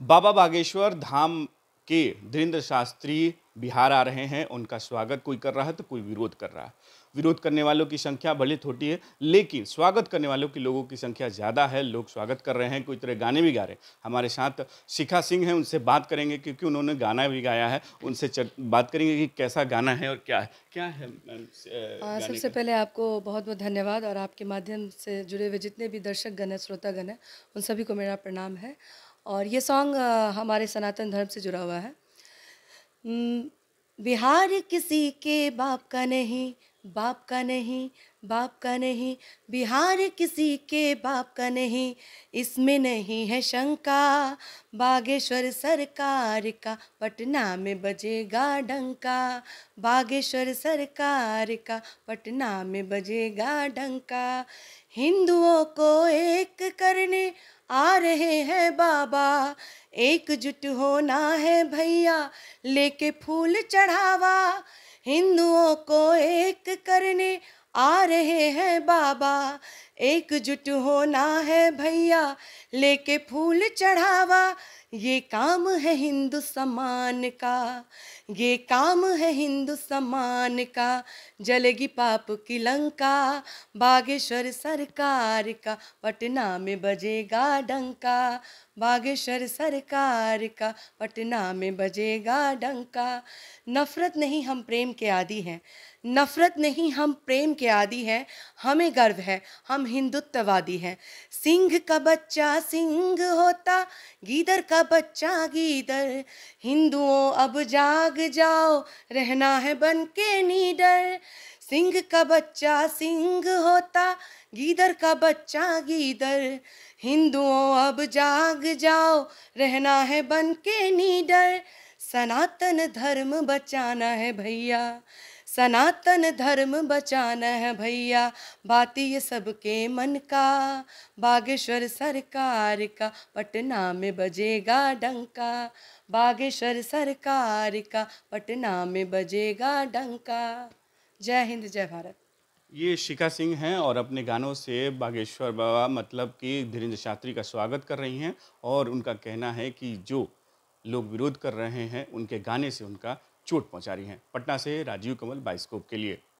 बाबा बागेश्वर धाम के धीरेन्द्र शास्त्री बिहार आ रहे हैं उनका स्वागत कोई कर रहा है तो कोई विरोध कर रहा है विरोध करने वालों की संख्या भले थोटी है लेकिन स्वागत करने वालों की लोगों की संख्या ज़्यादा है लोग स्वागत कर रहे हैं कोई तरह गाने भी गा रहे हैं हमारे साथ शिखा सिंह हैं उनसे बात करेंगे क्योंकि उन्होंने गाना भी गाया है उनसे बात करेंगे कि कैसा गाना है और क्या है क्या है सबसे पहले आपको बहुत बहुत धन्यवाद और आपके माध्यम से जुड़े हुए जितने भी दर्शक गण हैं श्रोतागण है उन सभी को मेरा प्रणाम है और ये सॉन्ग हमारे सनातन धर्म से जुड़ा हुआ है बिहार किसी के बाप का नहीं बाप का नहीं बाप का नहीं बिहार किसी के बाप का नहीं इसमें नहीं है शंका बागेश्वर सरकार का पटना में बजेगा डंका बागेश्वर सरकार का पटना में बजेगा डंका हिंदुओं को एक करने आ रहे हैं बा बाबा एकजुट होना है भैया लेके फूल चढ़ावा हिंदुओं को एक करने आ रहे हैं बाबा एकजुट होना है भैया लेके फूल चढ़ावा ये काम है हिंदू समान का ये काम है हिंदू समान का जलेगी पाप की लंका बागेश्वर सरकार का पटना में बजेगा डंका बागेश्वर सरकार का पटना में बजेगा डंका नफरत नहीं हम प्रेम के आदि हैं नफरत नहीं हम प्रेम के के आदि हैं हमें गर्व है हम हिंदुत्ववादी हैं सिंह का बच्चा सिंह होता गीदर का बच्चा गीदर हिंदुओं अब जाग जाओ रहना है बन के नीडर सिंह का बच्चा सिंह होता गीदर का बच्चा गीदर हिंदुओं अब जाग जाओ रहना है बन के नीडर सनातन धर्म बचाना है भैया सनातन धर्म बचाना है भैया बात ये सबके मन का बागेश्वर सरकार का पटना में बजेगा डंका बागेश्वर सरकार का पटना में बजेगा डंका जय हिंद जय भारत ये शिखा सिंह हैं और अपने गानों से बागेश्वर बाबा मतलब कि धीरेन्द्र शास्त्री का स्वागत कर रही हैं और उनका कहना है कि जो लोग विरोध कर रहे हैं उनके गाने से उनका चोट पहुंचा रही हैं पटना से राजीव कमल बाइस्कोप के लिए